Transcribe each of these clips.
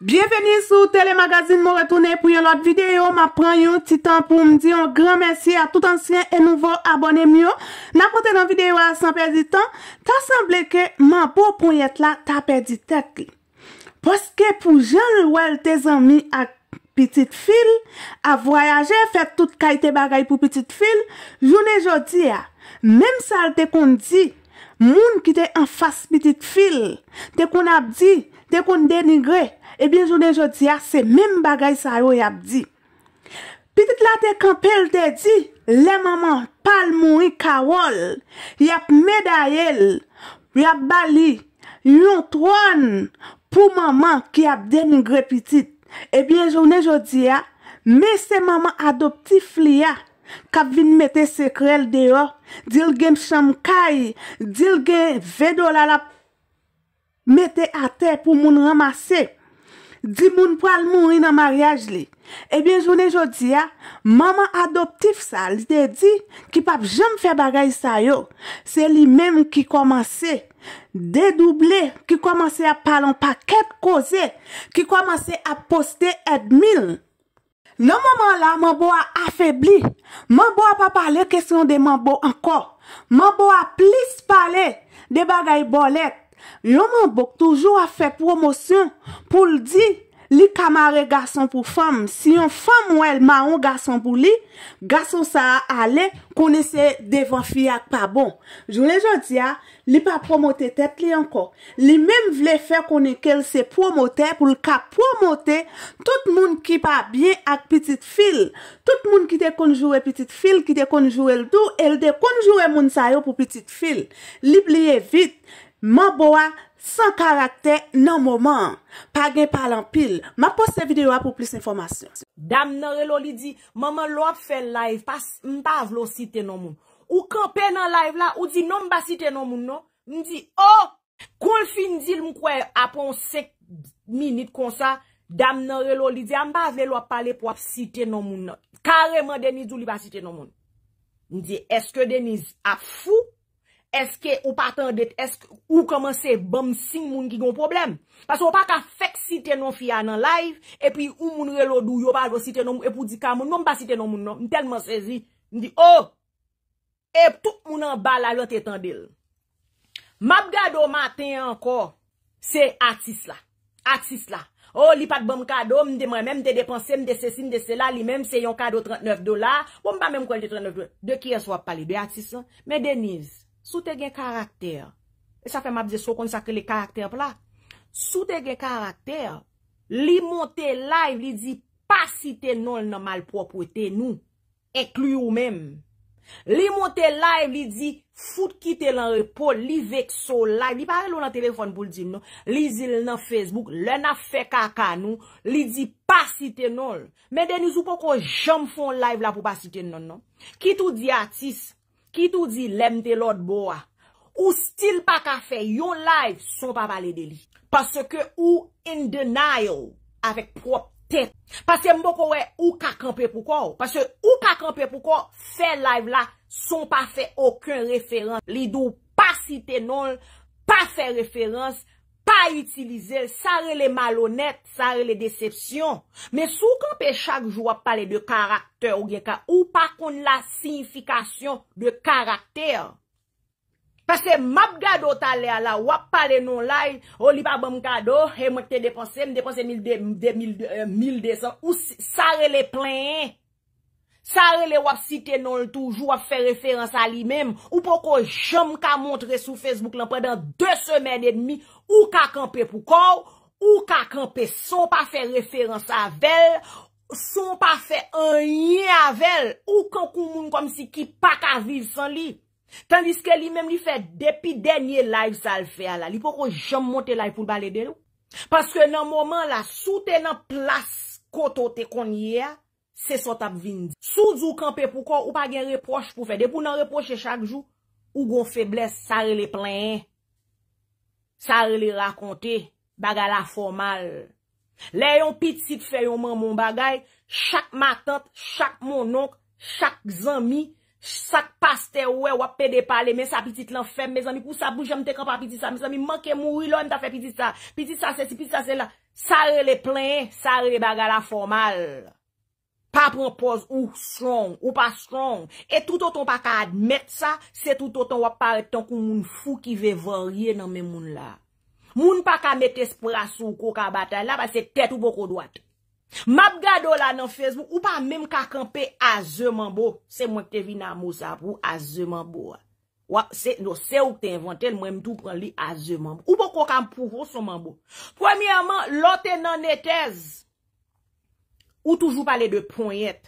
Bienveni sou telemagazine mou retoune pou yon lot videyo. Ma pran yon titan pou mdi yon gran mersi a tout ansyen e nouvo abone myo. Na pote yon videyo a san perdi tan, ta sanble ke man pou pou yet la ta perdi tatli. Poske pou jan lwel te zanmi a pitit fil, a voyaje, fet tout kaj te bagay pou pitit fil, jounen jodi ya, menm sa al te kondi, Moun ki te enfas pitit fil, te kon ap di, te kon denigre, e bien jounen jodi a, se men bagay sa yo ap di. Pitit la te kampel te di, le maman pal mouni karol, yap medayel, yap bali, yon tron pou maman ki ap denigre pitit. E bien jounen jodi a, me se maman adoptif li a. Kap vin metè sekrel deyo, dil gen chanm kaj, dil gen vedol alap metè ate pou moun ramase. Di moun pral moun ri nan maryaj li. Ebyen jounen jodi ya, maman adoptif sa li de di ki pap jom fe bagay sa yo. Se li menm ki komanse dedouble, ki komanse a palon paket koze, ki komanse a poste admil. Nan moman la, manbo a afebli. Manbo a pa pale kesyon de manbo anko. Manbo a plis pale de bagay bolet. Yon manbok toujou a fe promosyon pou ldi. Li kamare gason pou fom, si yon fom ou el ma ou gason pou li, gason sa a ale konese devan fi ak pa bon. Jou le jodi a, li pa promote tepli anko. Li menm vle fe konike el se promote pou lka promote tout moun ki pa bien ak pitit fil. Tout moun ki te konjou e pitit fil, ki te konjou el do, el de konjou e moun sayo pou pitit fil. Li pliye vit, mou bo a, San karakter nan moman, pa gen palan pil. Ma poste videyo a pou plis informasyon. Dam nan relo li di, maman lo ap fe live pas mbav lo site nan moun. Ou ka pe nan live la, ou di non mba site nan moun no. Ni di, oh, kon fin di l mkwe apon sek minute kon sa, dam nan relo li di, an mba ve lo ap pale pou ap site nan moun no. Kareman Deniz ou li ba site nan moun. Ni di, eske Deniz ap fou? Eske ou pa tan det, eske ou komanse bom sin moun ki gon problem? Pas ou pa ka fek sitenon fya nan live, epi ou moun re lo do, yo pa do sitenon e moun, epou di kamon, nou mba sitenon moun nan, mwen telman sezi, mwen di, oh, epi tout moun an bala, lwen te tan del. Mabgado matin anko, se atis la, atis la. Oh, li pak bom kado, mwen de mwen mèm te depanse, mwen de se sin, de se la, li mèm se yon kado 39 dolar, mwen bon, pa mèm kode 39 dolar, de ki yon swa pali, de atis la. Men Deniz, Sou te gen karakter. E sa fe mabze sou kon sa ke le karakter pou la. Sou te gen karakter. Li monte live, li di pasite non nan malpropote nou. Eklou ou mem. Li monte live, li di foute kite lan repol, li vek so live. Li pa alo nan telefon pou l'dim nou. Li zil nan Facebook, le nan fe kaka nou. Li di pasite non. Me deni sou pa kon jom fon live la pou pasite non. Ki tou di atis. Ki tou di lem te lot boa, ou stil pa ka fe, yon live son pa pale de li. Pase ke ou in denial, avek prop tet. Pase mbo kowe ou ka kampe pou kwa ou. Pase ou ka kampe pou kwa, fe live la son pa fe okun referans. Li dou pa site non, pa fe referans. pa itilize, sa re le malonet, sa re le decepsyon. Men sou kan pe chak jou wap pale de karakter ou gen ka, ou pa kon la sinifikasyon de karakter. Pase map gado tale ala, wap pale non lay, oh, bon euh, ou li pa bom gado, he mwete defanse, mwete defanse 1200, ou sa re le plenye. Sa rele wap site non l touj, wap fe referans a li mem, ou poko jom ka montre sou Facebook lan preden 2 semen et demi, ou ka kampe pou kou, ou ka kampe son pa fe referans a vel, son pa fe enye a vel, ou kankou moun kom si ki pa ka vive san li. Tandis ke li mem li fe depi denye live sa l fe ala, li poko jom monte live pou balede lou. Paske nan moman la, sou te nan plas koto te konye a, Se sot ap vindi. Soudz ou kampe pou kon, ou pa gen reproche pou fè. Depou nan reproche chak jou, ou gon febles, sar le plen. Sar le rakonte, bagala formal. Le yon piti si te fè yon man moun bagay, chak matante, chak moun onk, chak zami, chak paste we wap pede pale, men sa piti te lan fèm, men zami kousa boujèm te kampan piti sa, men zami manke mou, lò m ta fè piti sa, piti sa se si, piti sa se la. Sar le plen, sar le bagala formal. Pa propoz ou sron, ou pa sron. E toutoton pa ka admet sa, se toutoton wap pare ton kon moun fou ki ve vorye nan men moun la. Moun pa ka met espra sou ko ka batal la, pa se tet ou poko doat. Mabgado la nan Facebook, ou pa menm ka kampe aze manbo. Se mwen te vi nan mou sa pou aze manbo. Wap, se nou se ou te inventel, mwen mtou pran li aze manbo. Ou poko ka mpouho son manbo. Premiyaman, lote nan netez. Ou toujou pale de pon yet.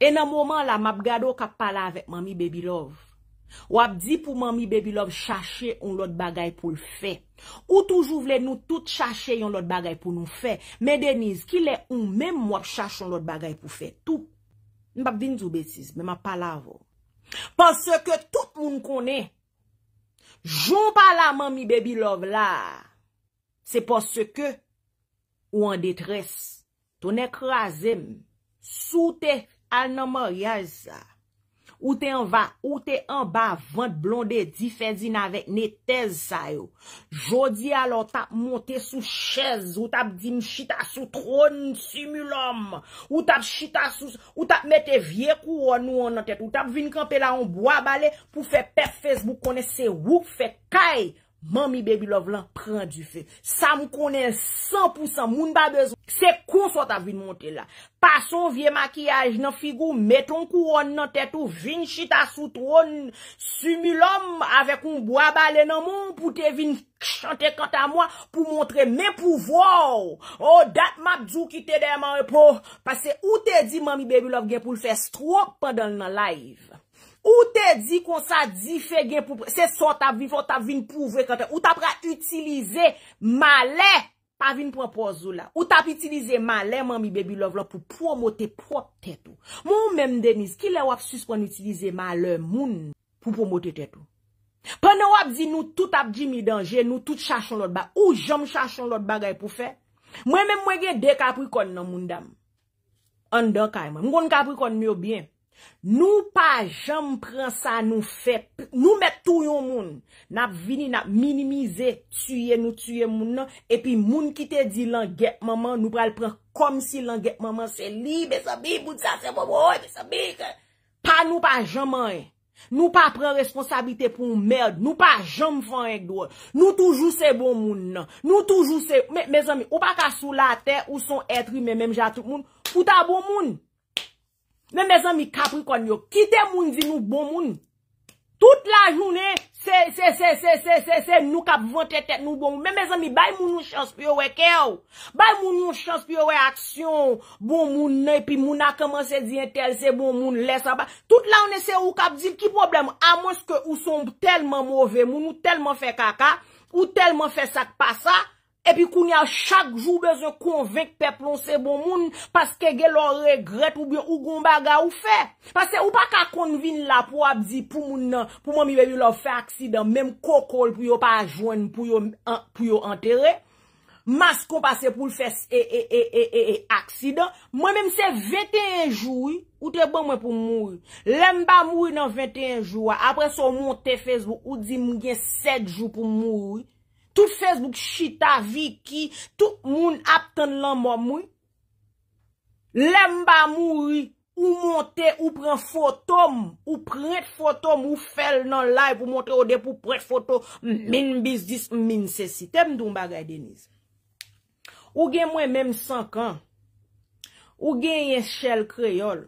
E nan mouman la, mab gado kap pale avek mami Baby Love. Ou ap di pou mami Baby Love chache yon lot bagay pou l fe. Ou toujou vle nou tout chache yon lot bagay pou l fe. Men Deniz, ki le ou men mou ap chache yon lot bagay pou l fe. Toup, mab din zou betis, men mab pale avou. Panse ke tout moun konen, joun pale a mami Baby Love la, se panse ke ou an detresse. Toun ek raze m, sou te anamor yaz a, ou te anva, ou te anba vant blonde difen zin avek ne tez sayo. Jodi alo tap monte sou chez, ou tap di m chita sou tron simulom, ou tap chita sou, ou tap mete viekou anou anotet, ou tap vin kampela anboa bale pou fe pef fezbou kone se wou fe kaye. Mami Baby Love lan pren di fe, sa mou konen 100%, moun ba bezon, se kon so ta vin monte la, pason vie makiyaj nan figou, meton kouon nan tetou, vin chita sutron, sumi lom, avek un boa balen nan moun, pou te vin chante kata mwa, pou montre me pouvo, o oh, dat map zou ki te deman e po, pase ou te di Mami Baby Love gen pou lfe stroke pandan nan lajv. Ou te di kon sa di fe gen pou... Se son tap vi, fon tap vin pou vwe kante. Ou tap ra utilize malè pa vin pou anpozou la. Ou tap utilize malè man mi bebi lòv lò pou promote prop tètou. Moun mèm Deniz, ki lè wap suspon utilize malè moun pou promote tètou? Panè wap di nou tout ap jimi danje, nou tout chachon lòt bagay. Ou jom chachon lòt bagay pou fè? Mwen mèm mwen gen de kaprikon nan moun dam. An dan kajman. Mwen kon kaprikon mèyo bèy. Nou pa jom pren sa nou fe, nou met tou yon moun, nap vini nap minimize, tuye nou tuye moun nan, epi moun ki te di langet maman, nou pral pren kom si langet maman se li, besa bi, boudsa se boboi, besa bi, pa nou pa jom ane, nou pa pren responsabite pou mèd, nou pa jom fan ek do, nou toujou se bon moun nan, nou toujou se, mèz ami, ou pa ka sou la te, ou son etri, mè mèm jatou moun, fouta bon moun, Mè mè zan mi kap rikon yo, ki te moun di nou bon moun. Tout la jounen, se se se se se se se nou kap vante tet nou bon moun. Mè mè zan mi bay moun nou chans pi yo weke yo. Bay moun nou chans pi yo we aksyon. Bon moun ney pi moun a kamanse diyen tel se bon moun le sa ba. Tout la moun ese ou kap di, ki problem? A mons ke ou son telman mouve, moun ou telman fe kaka, ou telman fe sak pa sa. Epi koun ya chak jou beze konvek pe plonse bon moun Paske gen lor regret ou bien ou gomba ga ou fe Paske ou pa ka konvin la pou ap di pou moun nan Pou moun mi bebi lor fe aksidan Mem kokol pou yo pa ajoen pou yo enterre Maskon pase pou l fes e e e e e e aksidan Mwen menm se 21 e jou ou te bon mwen pou moun Lem ba moun nan 21 e jou Apre so moun te fez ou di mwen gen 7 jou pou moun Tout Facebook, Shita, Viki, tout moun aptan nan moun moun. Lem ba moun ri, ou monte, ou pren fotom, ou pren fotom, ou fel nan live, ou montre ode pou pren fotom, min bizdis, min sesi. Tem doun bagay Deniz. Ou gen mwen menm sankan, ou gen yen chel kreyol,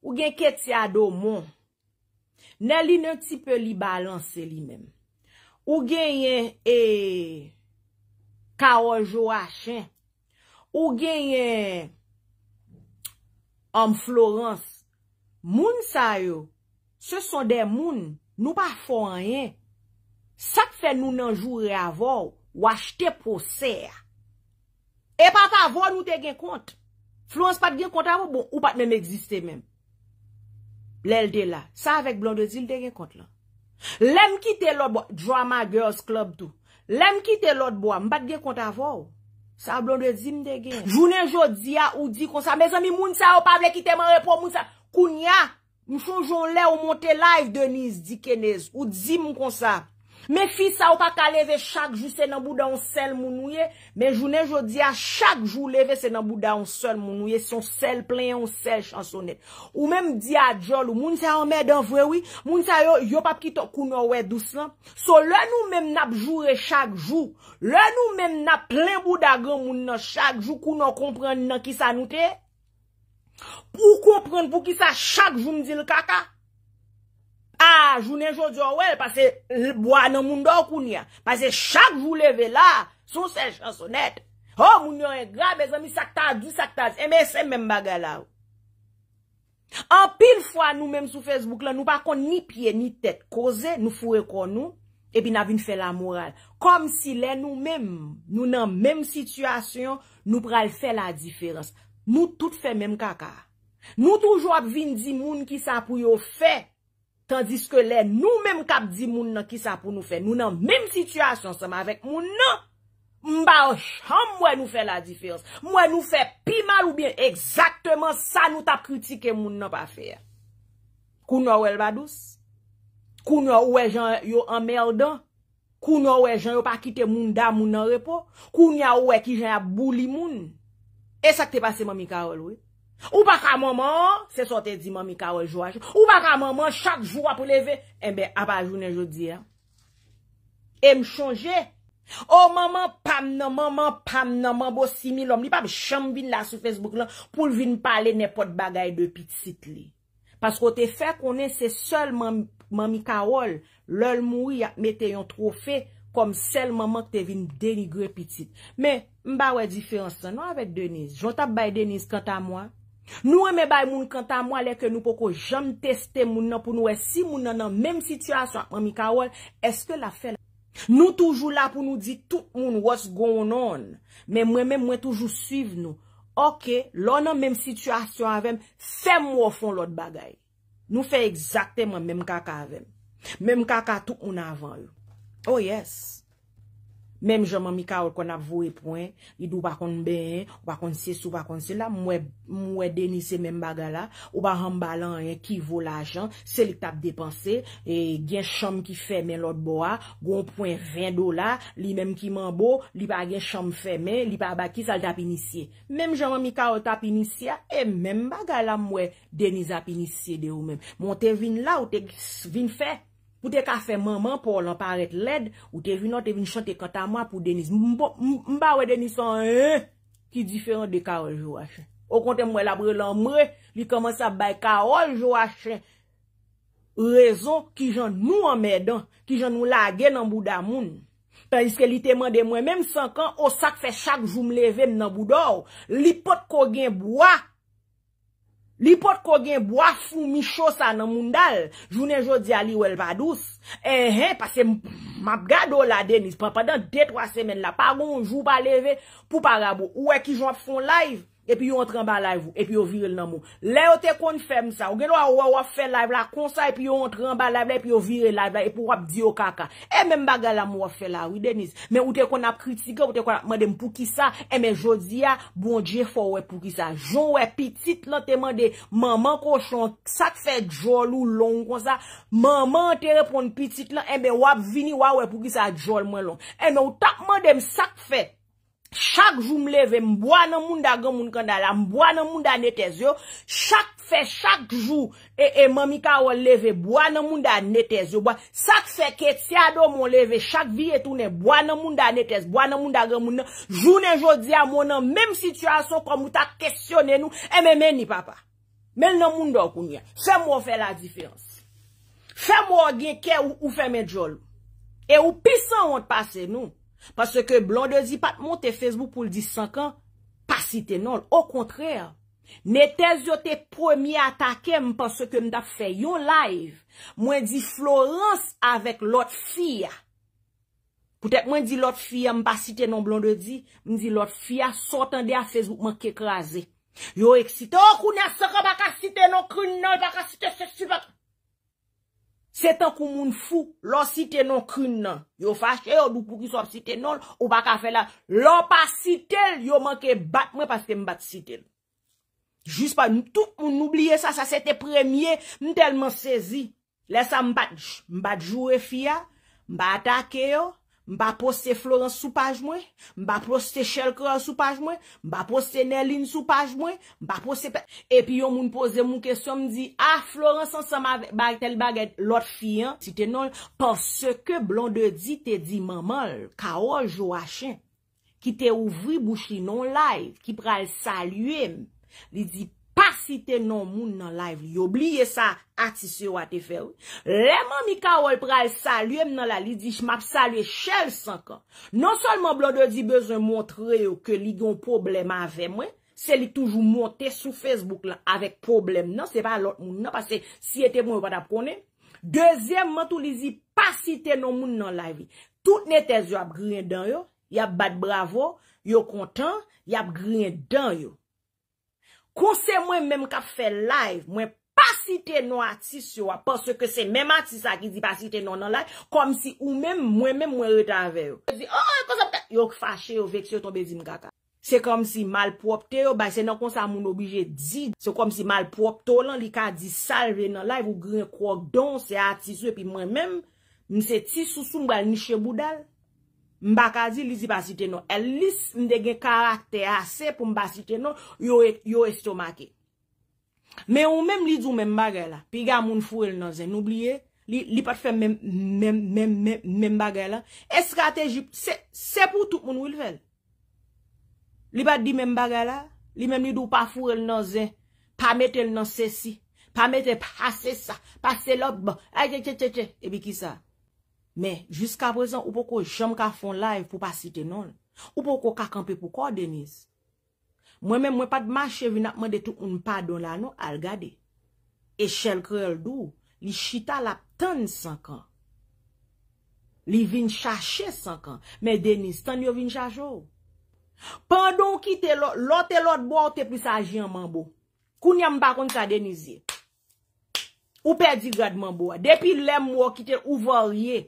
ou gen ketya do moun, nan li nan ti pe li balanse li menm. Ou genyen e, Kaoujou Achen, ou genyen Amflorence, moun sa yo, se son de moun nou pa fò anyen, sak fè nou nanjou re avò ou achte pou ser. E pat avò nou te gen kont, Florence pat gen kont avò bon, ou pat mèm egziste mèm, lèl de la, sa avèk Blondesil te gen kont lan. Lem ki te lot bo, drama girls club tou, lem ki te lot bo, mbat gen konta vo, sa blon de zim de gen, jounen jo diya ou di konsa, me zomi moun sa ou pavle ki te man repon moun sa, kounya, moun son joun le ou monte live Deniz Dikenez, ou zim konsa Mèk fi sa ou pa ka leve chak jou se nan bouda ou sel moun ouye. Mè jounen jo di a chak jou leve se nan bouda ou sel moun ouye. Se ou sel plen ou sel chansonnet. Ou mèm di a djol ou moun sa an mè den vrewi. Moun sa yo pap ki tok kou nou wè dous lan. So lè nou mèm nap joure chak jou. Lè nou mèm nap plen bouda gran moun nan chak jou kou nou kompren nan ki sa nou te. Pou kompren pou ki sa chak jou mdi l kaka. A, jounen joun di yon wèl, pase lbwa nan moun do koun ya. Pase chak joun leve la, sou se chansonet. Ho, oh, moun yon yon grabe, zan mi sakta, du sakta, e mè se mèm baga la. An pil fwa nou mèm sou Facebook la, nou pa kon ni pie, ni tèt. Koze, nou fure kon nou, e pi nan vin fè la moral. Kom si lè nou mèm, nou nan mèm situasyon, nou pral fè la diferans. Nou tout fè mèm kaka. Nou toujou ap vin di moun ki sa pou yo fè, Tandis ke lè nou mèm kap di moun nan ki sa pou nou fè. Moun nan mèm sityasyon seman avèk moun nan. Mba an chan mwen nou fè la difiyans. Mwen nou fè pi mal ou bien. Eksaktèman sa nou tap kritike moun nan pa fè. Kou nou wè l badous? Kou nou wè jan yo anmer dan? Kou nou wè jan yo pa kite moun dan moun nan repò? Kou nou wè ki jan ya buli moun? E sa ki te pase mami Karol wey? Ou pa ka maman, se son te di mami Karol jou a chan, ou pa ka maman chak jou a pou leve, ebe eh apajounen jou di a. E m chanje, ou oh, maman pam nan maman, pam nan maman, bo simi lom, li pa bi chanm vin la sou Facebook lan pou vin pale nepot bagay de pitit li. Pasko te fe konen se sol mami Karol, lol moui me te yon trofe kom sel maman ke te vin denigre pitit. Me mba wè di fè ansan nan avèk Deniz, jontap bay Deniz kant a mwa. Nou wè mè bay moun kanta mwa lè ke nou poko jom testè moun nan pou nou wè si moun nan nan mèm situasyon akman mikawol, eske la fè la. Nou toujou la pou nou di tout moun what's going on, mè mwen mwen toujou suiv nou. Ok, lò nan mèm situasyon avèm, fè mwen wò fon lòt bagay. Nou fè egzaktèman mèm kaka avèm, mèm kaka tout moun avan lò. Oh yes! Mem jaman mi kaot kon ap vo e pwen, idou pa kon ben, ou pa kon se sou pa kon se la, mwen denise men bagala, ou pa ram balan en ki vo la ajan, se li tap depanse, e gen chom ki fe men lot bo a, gon pwen 20 do la, li men ki man bo, li pa gen chom fe men, li pa baki sal tap inisye. Mem jaman mi kaot tap inisye, e men bagala mwen denise ap inisye de ou men, mwen te vin la ou te vin fe? Ou te ka fe maman pou lan paret led, ou te vin nan te vin chante kanta mwa pou Deniz. Mba we Deniz an e, ki diferan de Karol Joachin. Ou konten mwen labre lan mre, li komanse a bay Karol Joachin. Rezon ki jan nou an mè dan, ki jan nou lage nan bouda moun. Tan iske li temande mwen, mèm sankan, o sak fe sak jou mleve nan bouda ou. Li pot kogen bwa. Li pot kogen bwa foun mi chosa nan moun dal, jounen jodi a li wèl pa dous, e eh, he, eh, pase mab gado la denis, pa padan dey twa semen la, pa goun, jou pa leve, pou pa rabo, ou e ki joun ap foun live, epi yon tremba laivou, epi yon virel nan mou. Le yo te kon fèm sa, ou genwa wè wè wè fè laivou la, konsa epi yon tremba laivou la, epi yon virel laivou la, epi wè wè diyo kaka. E men bagal am wè wè fè la, wè denis. Men ou te kon ap kritike, ou te kon ap mandem pou ki sa, e men jodi ya, bon dje fò wè pou ki sa. Joun wè pitit lan te mande, manman ko chan sak fè jol ou long kon sa, manman te repon pitit lan, e men wè vini wè wè pou ki sa jol mwen long. E men ou tak mandem sak fè, Chak jou m leve, mboan nan moun da gen moun kandala, mboan nan moun da netez yo. Chak fe, chak jou, e, e mamika wole leve, mboan nan moun da netez yo. Chak fe, ke tiado m wole leve, chak viye toune, mboan nan moun da netez, mboan nan moun da gen moun. Jounen jodi amonan, menm situasyon kon mouta kestyone nou, e menmen ni papa. Menmen nan moun do kounye. Se mwo fe la difiyans. Se mwo gen ke ou fe medjol. E ou pisan wote pase nou. Paske blonde di pat monte Facebook pou l di 5 an, pa site nan. Au kontrèr, netèz yo te premi atakem paske mda fe yon live. Mwen di Florence avèk lot fia. Koutèk mwen di lot fia mba site nan blonde di, mwen di lot fia sotande a Facebook man kek raze. Yo eksite, okou oh, nasaka baka site nan, koun nan baka site seksibat. Se tan kou moun fou, lò si tenon krin nan. Yo fache yo, lò pou ki sop si tenon, ou baka fe la, lò pa si tel, yo manke bat me, paske mbat si tel. Jispa, mtouk moun oubliye sa, sa sete premye, mtelman sezi. Lè sa mbat, mbat jou e fia, mbat ake yo, Mba poste Florence sou paj mwen, mba poste chel kwa sou paj mwen, mba poste Neline sou paj mwen, mba poste... Epi yon moun pose moun kesyon mdi, a ah, Florence ansama bag tel bag et lot fiyan. Si te non, pan se ke blonde di, te di, maman, ka o Joachim, ki te ouvi bouchi non live, ki pral salye, li di... Pas ite nan moun nan laiv li. Yo blye sa atisi ou atife ou. Le man mi ka ou al pral salye m nan la li, di ch map salye chel sankan. Non solman blon de di bezon montre yo ke li yon problem avè mwen, se li toujou montè sou Facebook la avèk problem nan, se pa lòt moun nan, pas se si ete moun wè pat ap konè. Dezem man tou li di pas ite nan moun nan laiv li. Tout netèz yo ap griye dan yo, yo ap bat bravo, yo kontan, yo ap griye dan yo. Konse mwen menm ka fe live, mwen pasite nou atis yo apos se ke se menm atis a ki di pasite nou nan live, kom si ou menm mwen menm mwen retave yo. Oh, yo fache yo vek se yo tombe zin gaka. Se kom si malpropte yo, bay se nan konsa moun obije di. Se kom si malpropto lan li ka di salve nan live ou gren krok don, se atis yo epi mwen menm mwen se ti sou sou mwen nishen budal. Mbakazi li zi basite nou. El lis mdegen karakter ase pou mbasite nou, yo estomake. E Me ou mem li zou men bagay la, pi ga moun furel nan zen. Noublie, li pat fe men bagay la. E skatejip, se pou tout moun wil vel. Li pat di men bagay la, li mem li dou pa furel nan zen, pa metel nan sesi, pa metel pa se sa, pa se lob, e bi ki sa. Men, jiska prezan, ou pou kou jom ka fon la, pou pa site non. Ou pou kou kakampe pou kwa, Deniz? Mwen men mwen pat ma chevi nan mwen de tou un padon la nou, al gade. E chel kre el dou, li chita la tan san kan. Li vin chache san kan. Men, Deniz, tan yo vin chache ou? Pendon ki te lot, lote lot bo, te plis aji an man bo. Koun yam bakon sa Denizye. Ou pedi gad man bo. Depi lem mwo ki te ouvarye.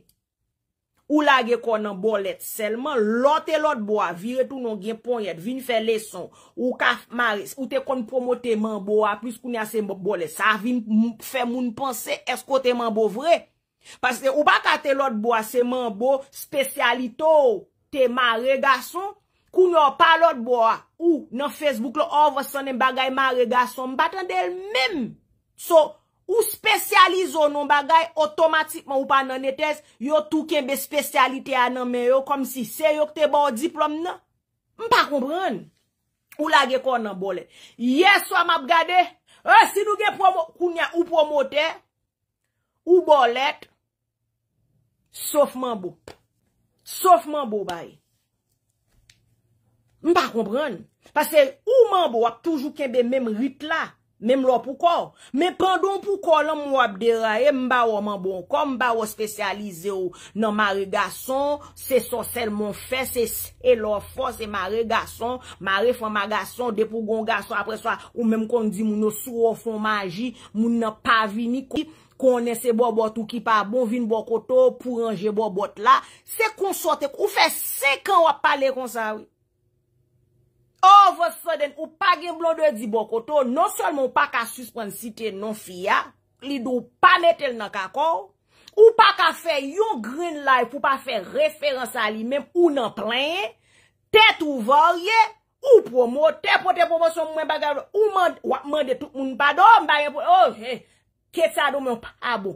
Ou la ge kon nan bolet, selman, lote lote bo a, vire tou non gen pon yet, vin fe leson, ou ka maris, ou te kon promote man bo a, pwis koun ya se bolet, sa vin fe moun pense, esko te man bo vre? Pwase ou ba kate lote bo a, se man bo, spesyalito ou, te mare gason, koun yo pa lote bo a, ou nan Facebook le over oh, sonen bagay mare gason, batan del menm, so, Ou spesyalizo nou bagay, otomatikman ou pa nan netes, yo tou kenbe spesyalite anan men yo, kom si se yo kte bo diplom nan. Mpa kompran. Ou la ge kon nan bolet. Yes, wap mab gade, e, si nou gen kounya ou promote, ou bolet, sofman bo. Sofman bo bay. Mpa kompran. Pase ou man bo wap toujou kenbe menm rit la. Mem lo pou kò, men pandon pou kò lan mwen wap dera e mba waman bon, kò mba wap spesyalize ou nan mare gason, se son sel mwen fè, se el wap fò, se mare gason, mare fò ma gason, depo gong gason apre swa, ou mem kon di moun yo sou wap fò magi, moun nan pa vini, konen se bo bot ou ki pa bon, vin bo koto, pou range bo bot la, se konsote, ou fè se kan wap pale konsote. Over sudden, ou pa gen blon doye di bon koto, non solmon pa ka suspensite non fiya, li do pa metel nan kako, ou pa ka fe yon green light pou pa fe referans a li menm ou nan planye, te tou varye, ou promo, te pote promo son mwen bagay, ou mande tout mwen bado, mwen bagay pou... Kè sa do mwen pa abou.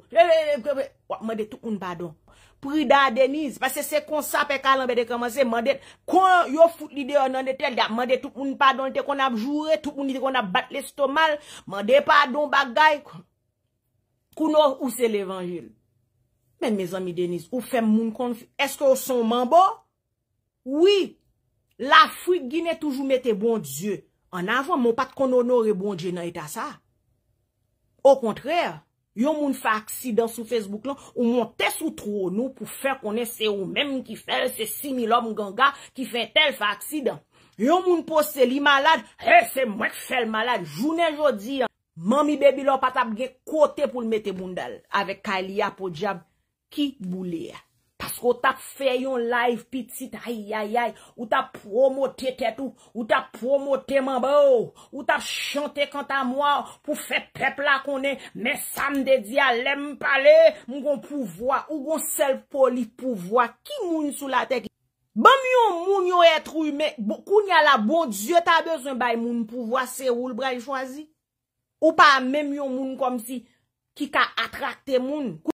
Mwen de tout koun badon. Prida Deniz. Pase se konsa pe kalanbe de komanse. Mwen de, kon yo foute lide yo nan etel. Mwen de tout koun badon. Te kon ap jure. Tout koun nite kon ap bat lestomal. Mwen de padon bagay. Koun or ou se l'evangil. Men me zami Deniz. Ou fem moun kon. Est ke ou son manbo? Oui. La fri gine toujou mette bon dieu. An avon mwen pat kon onore bon dieu nan etasa. Ou kontrèr, yon moun fè aksidan sou Facebook lan, ou montè sou tro nou pou fè konè se ou mèm ki fè, se simi lò moun ganga ki fè tel fè aksidan. Yon moun poste li malade, e, se mwen fè l malade, jounè jodi an, mami bebi lò patap ge kote pou lmè te bundal, avek kalia pou diab ki boulè. Asko ou tap fè yon live pitit, ayayay, ou tap promote ketou, ou tap promote mambou, ou tap chante kanta mwa pou fè pepla konen, mè sam de di alèm pale, moun kon pouvoi, ou kon sel poli pouvoi, ki moun sou la tek? Bèm bon, yon moun yon etrou yon mè, koun yon la bon, diyo ta bezon bay moun pouvoi se ou l'bra yon chwazi? Ou pa mèm yon moun kom si, ki ka atrakte moun?